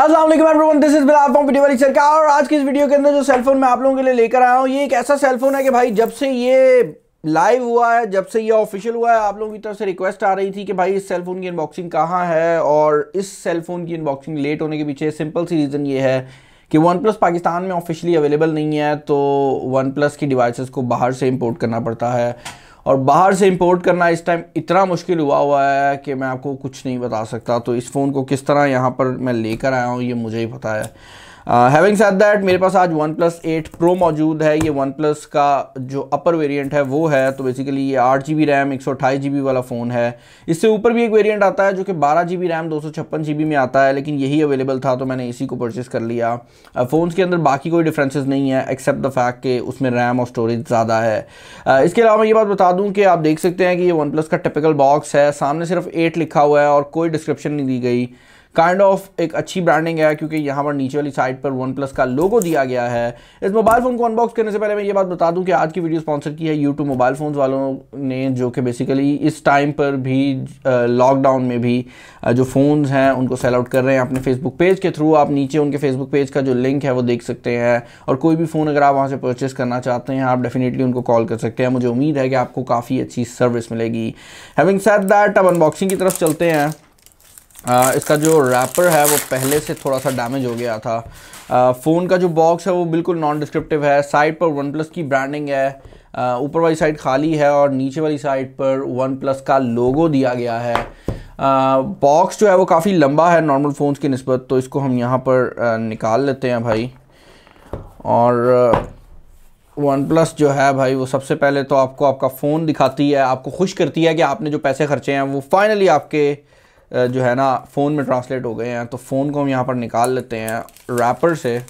Aslam everyone this is बिलाफॉम video वाली सरकार और आज की इस वीडियो के अंदर जो सेलफोन मैं आप लोगों के लिए लेकर आया हूँ ये एक ऐसा सेलफोन है कि भाई जब से ये लाइव हुआ है जब से ये ऑफिशियल हुआ है आप लोगों की तरफ से रिक्वेस्ट आ रही थी कि भाई इस सेलफोन की अनबॉक्सिंग कहाँ है और इस सेलफोन की अनबॉक्सिंग लेट होने के पीछे सिंपल सी रीज़न ये है कि वन प्लस पाकिस्तान में ऑफिशियली अवेलेबल नहीं है तो वन प्लस की डिवाइसेस को बाहर से इम्पोर्ट करना पड़ता है और बाहर से इंपोर्ट करना इस टाइम इतना मुश्किल हुआ हुआ है कि मैं आपको कुछ नहीं बता सकता तो इस फ़ोन को किस तरह यहाँ पर मैं लेकर आया हूँ ये मुझे ही पता है हैविंग सेड दैट मेरे पास आज वन प्लस एट प्रो मौजूद है ये वन प्लस का जो अपर वेरिएंट है वो है तो बेसिकली ये आठ जी बी रैम एक सौ अठाईस जी बी वाला फ़ोन है इससे ऊपर भी एक वेरिएंट आता है जो कि बारह जी बी रैम दो सौ छप्पन जी बी में आता है लेकिन यही अवेलेबल था तो मैंने इसी को परचेस कर लिया फ़ोन्स uh, के अंदर बाकी कोई डिफ्रेंसेज नहीं है एक्सेप्ट द फैक्ट कि उसमें रैम और स्टोरेज ज़्यादा है uh, इसके अलावा मैं ये बात बता दूँ कि आप देख सकते हैं कि ये वन प्लस का टिपिकल बॉक्स है सामने सिर्फ एट लिखा हुआ है और कोई डिस्क्रिप्शन नहीं दी गई काइंड ऑफ एक अच्छी ब्रांडिंग है क्योंकि यहाँ पर नीचे वाली साइड पर वन प्लस का लोगो दिया गया है इस मोबाइल फ़ोन को अनबॉक्स करने से पहले मैं ये बात बता दूँ कि आज की वीडियो स्पॉन्सर की है यूट्यूब मोबाइल फ़ोन वालों ने जो कि बेसिकली इस टाइम पर भी लॉकडाउन में भी जो फ़ोन्स हैं उनको सेल आउट कर रहे हैं अपने फेसबुक पेज के थ्रू आप नीचे उनके फेसबुक पेज का जो लिंक है वो देख सकते हैं और कोई भी फ़ोन अगर आप वहाँ से परचेस करना चाहते हैं आप डेफिनेटली उनको कॉल कर सकते हैं मुझे उम्मीद है कि आपको काफ़ी अच्छी सर्विस मिलेगी हैविंग सेट दैट अब अनबॉक्सिंग की तरफ चलते हैं आ, इसका जो रैपर है वो पहले से थोड़ा सा डैमेज हो गया था फ़ोन का जो बॉक्स है वो बिल्कुल नॉन डिस्क्रिप्टिव है साइड पर वन प्लस की ब्रांडिंग है ऊपर वाली साइड खाली है और नीचे वाली साइड पर वन प्लस का लोगो दिया गया है बॉक्स जो है वो काफ़ी लंबा है नॉर्मल फ़ोन्स की नस्बत तो इसको हम यहाँ पर आ, निकाल लेते हैं भाई और वन प्लस जो है भाई वो सबसे पहले तो आपको आपका फ़ोन दिखाती है आपको खुश करती है कि आपने जो पैसे खर्चे हैं वो फाइनली आपके जो है ना फ़ोन में ट्रांसलेट हो गए हैं तो फ़ोन को हम यहाँ पर निकाल लेते हैं रैपर से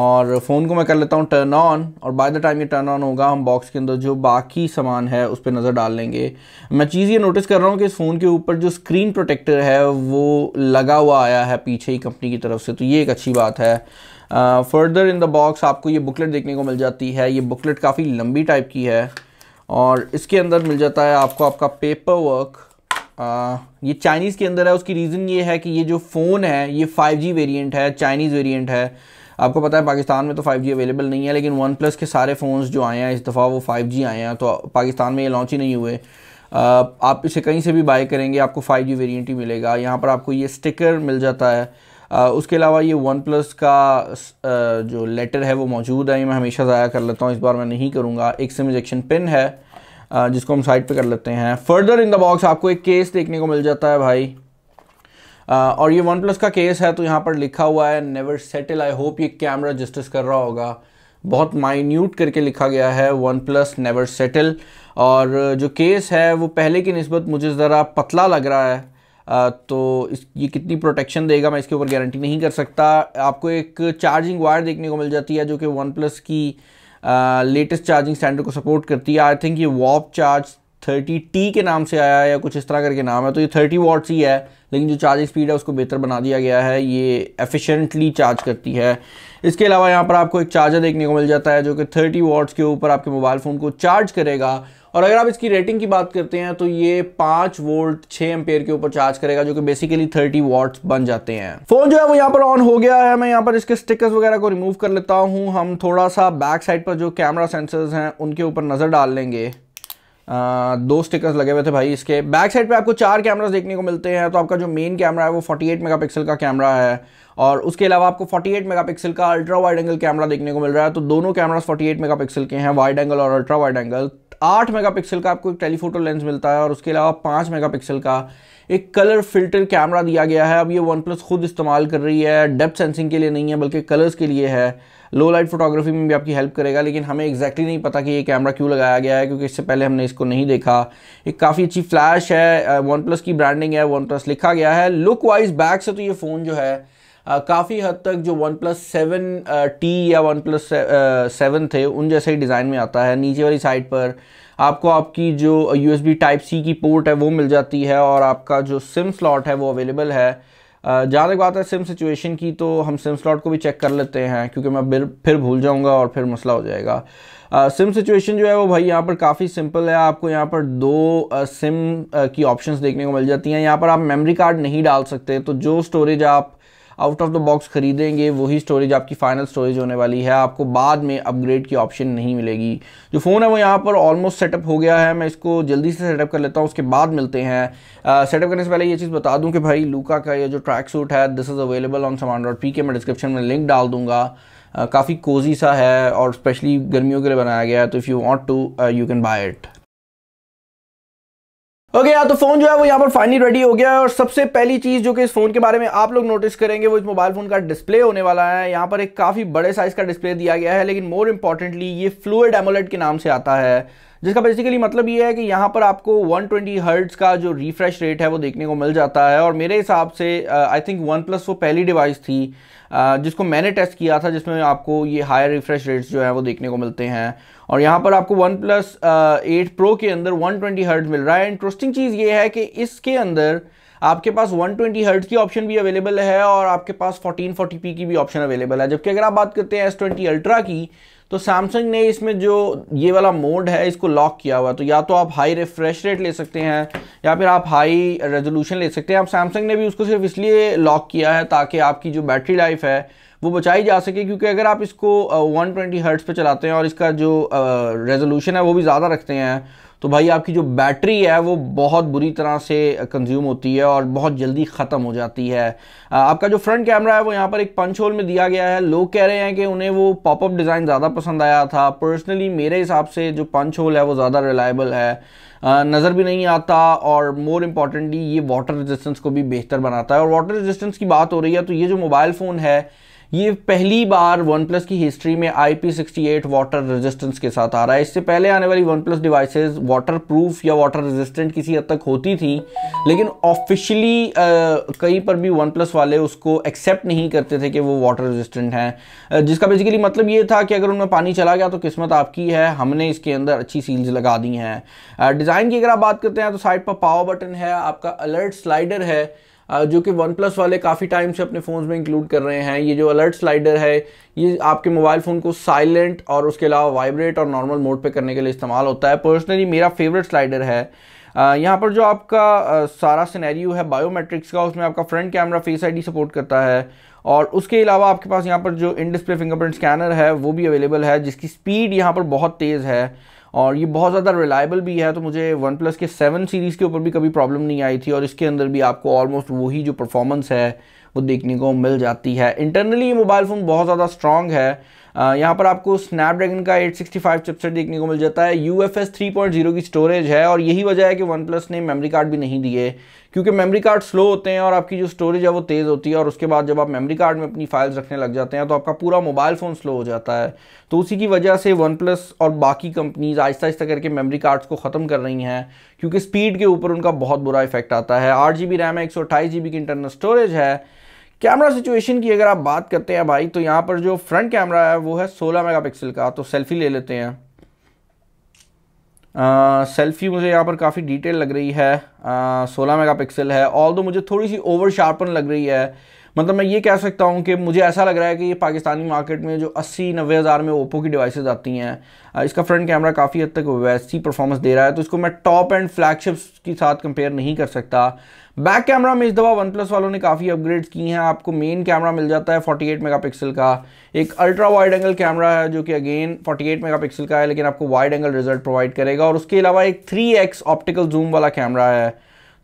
और फ़ोन को मैं कर लेता हूँ टर्न ऑन और बाय द टाइम ये टर्न ऑन होगा हम बॉक्स के अंदर जो बाकी सामान है उस पर नज़र डाल लेंगे मैं चीज़ ये नोटिस कर रहा हूँ कि इस फ़ोन के ऊपर जो स्क्रीन प्रोटेक्टर है वो लगा हुआ आया है पीछे ही कंपनी की तरफ से तो ये एक अच्छी बात है फर्दर इन द बॉक्स आपको ये बुकलेट देखने को मिल जाती है ये बुकलेट काफ़ी लंबी टाइप की है और इसके अंदर मिल जाता है आपको आपका पेपर वर्क ये चाइनीज़ के अंदर है उसकी रीज़न ये है कि ये जो फ़ोन है ये 5G वेरिएंट है चाइनीज़ वेरिएंट है आपको पता है पाकिस्तान में तो 5G अवेलेबल नहीं है लेकिन वन प्लस के सारे फ़ोन्स जो आए हैं इस दफ़ा वो 5G आए हैं तो पाकिस्तान में ये लॉन्च ही नहीं हुए आ, आप इसे कहीं से भी बाय करेंगे आपको 5G वेरियंट ही मिलेगा यहाँ पर आपको ये स्टिकर मिल जाता है आ, उसके अलावा ये वन प्लस का जो लेटर है वो मौजूद है मैं हमेशा ज़ाया कर लेता हूँ इस बार मैं नहीं करूँगा एक सिम इजेक्शन पिन है जिसको हम साइड पे कर लेते हैं फर्दर इन द बॉक्स आपको एक केस देखने को मिल जाता है भाई और ये वन प्लस का केस है तो यहाँ पर लिखा हुआ है नेवर सेटल आई होप ये कैमरा जस्टिस कर रहा होगा बहुत माइन्यूट करके लिखा गया है वन प्लस नेवर सेटल और जो केस है वो पहले की नस्बत मुझे ज़रा पतला लग रहा है तो इस ये कितनी प्रोटेक्शन देगा मैं इसके ऊपर गारंटी नहीं कर सकता आपको एक चार्जिंग वायर देखने को मिल जाती है जो कि वन प्लस की लेटेस्ट चार्जिंग स्टैंडर्ड को सपोर्ट करती है आई थिंक ये वॉप चार्ज थर्टी टी के नाम से आया है या कुछ इस तरह करके नाम है तो ये थर्टी वाट्स ही है लेकिन जो चार्जिंग स्पीड है उसको बेहतर बना दिया गया है ये एफिशिएंटली चार्ज करती है इसके अलावा यहाँ पर आपको एक चार्जर देखने को मिल जाता है जो कि थर्टी वाट्स के ऊपर आपके मोबाइल फ़ोन को चार्ज करेगा और अगर आप इसकी रेटिंग की बात करते हैं तो ये पाँच वोल्ट छः एम्पेयर के ऊपर चार्ज करेगा जो कि बेसिकली थर्टी वॉट बन जाते हैं फोन जो है वो यहाँ पर ऑन हो गया है मैं यहाँ पर इसके स्टिकर्स वगैरह को रिमूव कर लेता हूँ हम थोड़ा सा बैक साइड पर जो कैमरा सेंसर्स हैं उनके ऊपर नज़र डाल लेंगे आ, दो स्टिकर्स लगे हुए थे भाई इसके बैक साइड पे आपको चार कैमरास देखने को मिलते हैं तो आपका जो मेन कैमरा है वो 48 मेगापिक्सल का कैमरा है और उसके अलावा आपको 48 मेगापिक्सल का अल्ट्रा वाइड एंगल कैमरा देखने को मिल रहा है तो दोनों कैमरास 48 मेगापिक्सल के हैं वाइड एंगल और अल्ट्रा वाइड एंगल आठ मेगापिक्सल का आपको एक टेलीफोटो लेंस मिलता है और उसके अलावा पाँच मेगापिक्सल का एक कलर फिल्टर कैमरा दिया गया है अब ये वन प्लस खुद इस्तेमाल कर रही है डेप्थ सेंसिंग के लिए नहीं है बल्कि कलर्स के लिए है लो लाइट फोटोग्राफी में भी आपकी हेल्प करेगा लेकिन हमें एक्जैक्टली नहीं पता कि ये कैमरा क्यों लगाया गया है क्योंकि इससे पहले हमने इसको नहीं देखा एक काफ़ी अच्छी फ्लैश है वन प्लस की ब्रांडिंग है वन प्लस लिखा गया है लुक वाइज बैक से तो ये फ़ोन जो है काफ़ी हद तक जो वन प्लस सेवन टी या वन प्लस सेवन थे उन जैसे ही डिज़ाइन में आता है नीचे वाली साइड पर आपको आपकी जो U S B type C की पोर्ट है वो मिल जाती है और आपका जो सिम स्लॉट है वो अवेलेबल है जहाँ तक बात है सिम सिचुएशन की तो हम सिम स्लॉट को भी चेक कर लेते हैं क्योंकि मैं फिर भूल जाऊँगा और फिर मसला हो जाएगा सिम सिचुएशन जो है वो भाई यहाँ पर काफ़ी सिंपल है आपको यहाँ पर दो सिम की ऑप्शंस देखने को मिल जाती हैं यहाँ पर आप मेमोरी कार्ड नहीं डाल सकते तो जो स्टोरेज आप आउट ऑफ द बॉक्स खरीदेंगे वही स्टोरेज आपकी फाइनल स्टोरेज होने वाली है आपको बाद में अपग्रेड की ऑप्शन नहीं मिलेगी जो फ़ोन है वो यहाँ पर ऑलमोस्ट सेटअप हो गया है मैं इसको जल्दी से सेटअप कर लेता हूँ उसके बाद मिलते हैं सेटअप करने से पहले ये चीज़ बता दूँ कि भाई लूका का ये जो ट्रैक सूट है दिस इज़ अवेलेबल ऑन समान डॉट पी के मैं डिस्क्रिप्शन में लिंक डाल दूँगा काफ़ी कोजी सा है और स्पेशली गर्मियों के लिए बनाया गया है तो if you want to you can buy it okay okay, यार तो फोन जो है वो यहाँ पर फाइनली रेडी हो गया है और सबसे पहली चीज जो कि इस फोन के बारे में आप लोग नोटिस करेंगे वो इस मोबाइल फोन का डिस्प्ले होने वाला है यहाँ पर एक काफी बड़े साइज का डिस्प्ले दिया गया है लेकिन मोर इंपॉर्टेंटली ये फ्लूड एमोलेट के नाम से आता है जिसका बेसिकली मतलब ये है कि यहाँ पर आपको 120 ट्वेंटी का जो रिफ्रेश रेट है वो देखने को मिल जाता है और मेरे हिसाब से आई थिंक वन प्लस वो पहली डिवाइस थी जिसको मैंने टेस्ट किया था जिसमें आपको ये हायर रिफ्रेश रेट्स जो है वो देखने को मिलते हैं और यहाँ पर आपको वन प्लस एट प्रो के अंदर वन ट्वेंटी हर्ट मिल रहा है इंटरेस्टिंग चीज़ ये है कि इसके अंदर आपके पास 120 ट्वेंटी हर्ट की ऑप्शन भी अवेलेबल है और आपके पास 1440p की भी ऑप्शन अवेलेबल है जबकि अगर आप बात करते हैं एस ट्वेंटी अल्ट्रा की तो सैमसंग ने इसमें जो ये वाला मोड है इसको लॉक किया हुआ तो या तो आप हाई रिफ्रेश रेट ले सकते हैं या फिर आप हाई रेजोल्यूशन ले सकते हैं आप सैमसंग ने भी उसको सिर्फ इसलिए लॉक किया है ताकि आपकी जो बैटरी लाइफ है वो बचाई जा सके क्योंकि अगर आप इसको वन ट्वेंटी हर्ट्स पर चलाते हैं और इसका जो रेजोल्यूशन uh, है वो भी ज़्यादा रखते हैं तो भाई आपकी जो बैटरी है वो बहुत बुरी तरह से कंज्यूम होती है और बहुत जल्दी ख़त्म हो जाती है आपका जो फ्रंट कैमरा है वो यहाँ पर एक पंच होल में दिया गया है लोग कह रहे हैं कि उन्हें वो पॉपअप डिज़ाइन ज़्यादा पसंद आया था पर्सनली मेरे हिसाब से जो पंच होल है वो ज़्यादा रिलायबल है नज़र भी नहीं आता और मोर इम्पॉर्टेंटली ये वाटर रेजिस्टेंस को भी बेहतर बनाता है और वाटर रेजिस्टेंस की बात हो रही है तो ये जो मोबाइल फ़ोन है ये पहली बार वन प्लस की हिस्ट्री में I P sixty eight water resistance के साथ आ रहा है इससे पहले आने वाली OnePlus devices waterproof या वाटर रेजिस्टेंट किसी हद तक होती थी लेकिन ऑफिशियली कहीं पर भी वन प्लस वाले उसको एक्सेप्ट नहीं करते थे कि वो वाटर रेजिस्टेंट हैं जिसका बेसिकली मतलब ये था कि अगर उनमें पानी चला गया तो किस्मत आपकी है हमने इसके अंदर अच्छी सील्स लगा दी हैं डिज़ाइन की अगर आप बात करते हैं तो साइड पर पावर बटन है आपका अलर्ट स्लाइडर है जो कि वन प्लस वाले काफ़ी टाइम से अपने फ़ोन्स में इंक्लूड कर रहे हैं ये जो अलर्ट स्लाइडर है ये आपके मोबाइल फ़ोन को साइलेंट और उसके अलावा वाइब्रेट और नॉर्मल मोड पे करने के लिए इस्तेमाल होता है पर्सनली मेरा फेवरेट स्लाइडर है यहाँ पर जो आपका सारा सिनेरियो है बायोमेट्रिक्स का उसमें आपका front camera face ID support करता है और उसके अलावा आपके पास यहाँ पर जो इन डिस्प्ले फिंगरप्रिंट स्कैनर है वो भी अवेलेबल है जिसकी स्पीड यहाँ पर बहुत तेज़ है और ये बहुत ज़्यादा रिलायबल भी है तो मुझे वन प्लस के सेवन सीरीज़ के ऊपर भी कभी प्रॉब्लम नहीं आई थी और इसके अंदर भी आपको ऑलमोस्ट वही जो परफॉर्मेंस है वो देखने को मिल जाती है इंटरनली ये मोबाइल फ़ोन बहुत ज़्यादा स्ट्रॉन्ग है यहाँ पर आपको स्नैपड्रैगन का 865 चिपसेट देखने को मिल जाता है U F S three point zero की स्टोरेज है और यही वजह है कि वन प्लस ने मेमोरी कार्ड भी नहीं दिए क्योंकि मेमोरी कार्ड स्लो होते हैं और आपकी जो स्टोरेज है वो तेज़ होती है और उसके बाद जब आप मेमोरी कार्ड में अपनी फाइल्स रखने लग जाते हैं तो आपका पूरा मोबाइल फ़ोन स्लो हो जाता है तो उसी की वजह से वन प्लस और बाकी कंपनीज़ आहिस्ता आहिस्ता करके मेमोरी कार्ड्स को ख़त्म कर रही हैं क्योंकि स्पीड के ऊपर उनका बहुत बुरा इफेक्ट आता है आठ जी बी रैम है एक सौ अट्ठाईस जी बी की इंटरनल स्टोरेज है कैमरा सिचुएशन की अगर आप बात करते हैं भाई तो यहाँ पर जो फ्रंट कैमरा है वो है सोलह मेगापिक्सल का तो सेल्फी ले लेते हैं सेल्फी मुझे यहाँ पर काफ़ी डिटेल लग रही है सोलह मेगा पिक्सल है ऑल दो मुझे थोड़ी सी ओवर शार्पन लग रही है मतलब मैं ये कह सकता हूँ कि मुझे ऐसा लग रहा है कि ये पाकिस्तानी मार्केट में जो अस्सी नब्बे हज़ार में ओप्पो की डिवाइसेस आती हैं इसका फ्रंट कैमरा काफ़ी हद तक वैसी परफॉर्मेंस दे रहा है तो इसको मैं टॉप एंड फ्लैगशिप्स के साथ कंपेयर नहीं कर सकता बैक कैमरा में इस दफ़ा वन प्लस वालों ने काफ़ी अपग्रेड की हैं आपको मेन कैमरा मिल जाता है 48 मेगापिक्सल का एक अल्ट्रा वाइड एंगल कैमरा है जो कि अगेन 48 मेगापिक्सल का है लेकिन आपको वाइड एंगल रिजल्ट प्रोवाइड करेगा और उसके अलावा एक 3x ऑप्टिकल जूम वाला कैमरा है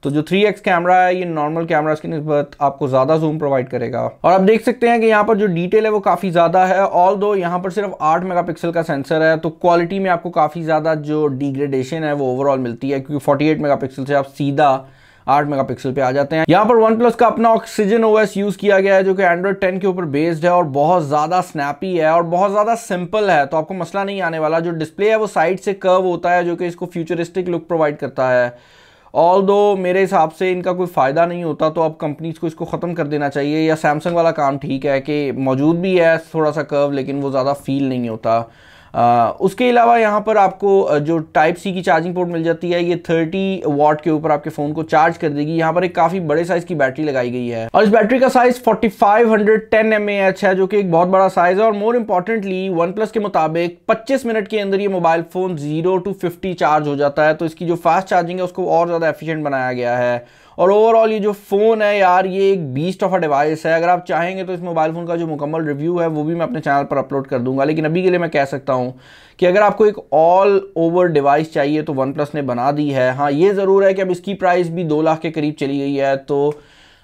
तो जो 3x कैमरा है ये नॉर्मल कैमरा की नस्बत आपको ज़्यादा जूम प्रोवाइड करेगा और आप देख सकते हैं कि यहाँ पर जो डिटेल है वो काफ़ी ज़्यादा है ऑल दो यहाँ पर सिर्फ 8 मेगापिक्सल का सेंसर है तो क्वालिटी में आपको काफ़ी ज़्यादा जो डिग्रेडेशन है वो ओवरऑल मिलती है क्योंकि 48 मेगापिक्सल से आप सीधा 8 मेगापिक्सल पे आ जाते हैं यहाँ पर वन प्लस का अपना ऑक्सीजन ओएस यूज किया गया है जो कि एंड्रॉइड 10 के ऊपर बेस्ड है और बहुत ज्यादा स्नैपी है और बहुत ज्यादा सिंपल है तो आपको मसला नहीं आने वाला जो डिस्प्ले है वो साइड से कर्व होता है जो कि इसको फ्यूचरिस्टिक लुक प्रोवाइड करता है ऑल दो मेरे हिसाब से इनका कोई फ़ायदा नहीं होता तो अब कंपनीज को इसको ख़त्म कर देना चाहिए या सैमसंग वाला काम ठीक है कि मौजूद भी है थोड़ा सा कर्व लेकिन वो ज़्यादा फील नहीं होता उसके अलावा यहाँ पर आपको जो टाइप सी की चार्जिंग पोर्ट मिल जाती है ये 30 वॉट के ऊपर आपके फ़ोन को चार्ज कर देगी यहाँ पर एक काफ़ी बड़े साइज़ की बैटरी लगाई गई है और इस बैटरी का साइज़ 4510 एच है जो कि एक बहुत बड़ा साइज़ है और मोर इम्पोर्टेंटली वन प्लस के मुताबिक पच्चीस मिनट के अंदर ये mobile phone zero to fifty charge हो जाता है तो इसकी जो फास्ट चार्जिंग है उसको और ज़्यादा एफिशियंट बनाया गया है और ओवरऑल ये जो फ़ोन है यार ये एक बीस्ट ऑफ अ डिवाइस है अगर आप चाहेंगे तो इस मोबाइल फ़ोन का जो मुकम्मल रिव्यू है वो भी मैं अपने चैनल पर अपलोड कर दूंगा लेकिन अभी के लिए मैं कह सकता हूँ कि अगर आपको एक ऑल ओवर डिवाइस चाहिए तो वन प्लस ने बना दी है हाँ ये ज़रूर है कि अब इसकी प्राइस भी दो लाख के करीब चली गई है तो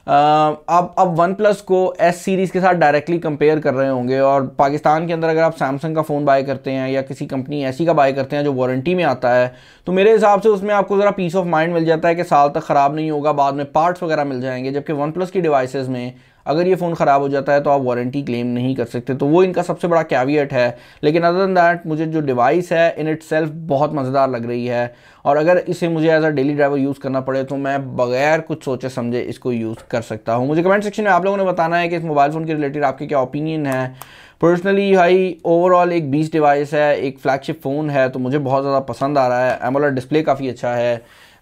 Uh, अब अब वन प्लस को एस सीरीज़ के साथ डायरेक्टली कंपेयर कर रहे होंगे और पाकिस्तान के अंदर अगर आप सैमसंग का फ़ोन बाय करते हैं या किसी कंपनी ऐसी का बाय करते हैं जो वारंटी में आता है तो मेरे हिसाब से उसमें आपको ज़रा पीस ऑफ माइंड मिल जाता है कि साल तक ख़राब नहीं होगा बाद में पार्ट्स वगैरह मिल जाएंगे जबकि वन प्लस की डिवाइसेज़ में अगर ये फ़ोन ख़राब हो जाता है तो आप वारंटी क्लेम नहीं कर सकते तो वो इनका सबसे बड़ा कैवियट है लेकिन अदर दैन दैट मुझे जो डिवाइस है इन इट सेल्फ बहुत मज़ेदार लग रही है और अगर इसे मुझे as a daily driver use करना पड़े तो मैं बगैर कुछ सोचे समझे इसको यूज़ कर सकता हूँ मुझे कमेंट सेक्शन में आप लोगों ने बताना है कि इस मोबाइल फ़ोन के रिलेटेड आपके क्या ओपिनियन है पर्सनली भाई ओवरऑल एक बीस डिवाइस है एक फ्लैगशिप फ़ोन है तो मुझे बहुत ज़्यादा पसंद आ रहा है एमोलर डिस्प्ले काफ़ी अच्छा है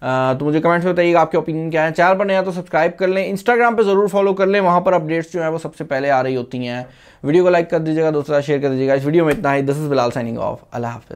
तो मुझे कमेंट्स में बताइएगा आपके ओपिनियन क्या है चैनल पर नया तो सब्सक्राइब कर लें इंस्टाग्राम पर ज़रूर फॉलो कर लें वहाँ पर अपडेट्स जो है वो सबसे पहले आ रही होती हैं वीडियो को लाइक कर दीजिएगा दोस्तों शेयर कर दीजिएगा इस वीडियो में इतना ही this is Bilal signing off अल्लाह हाफि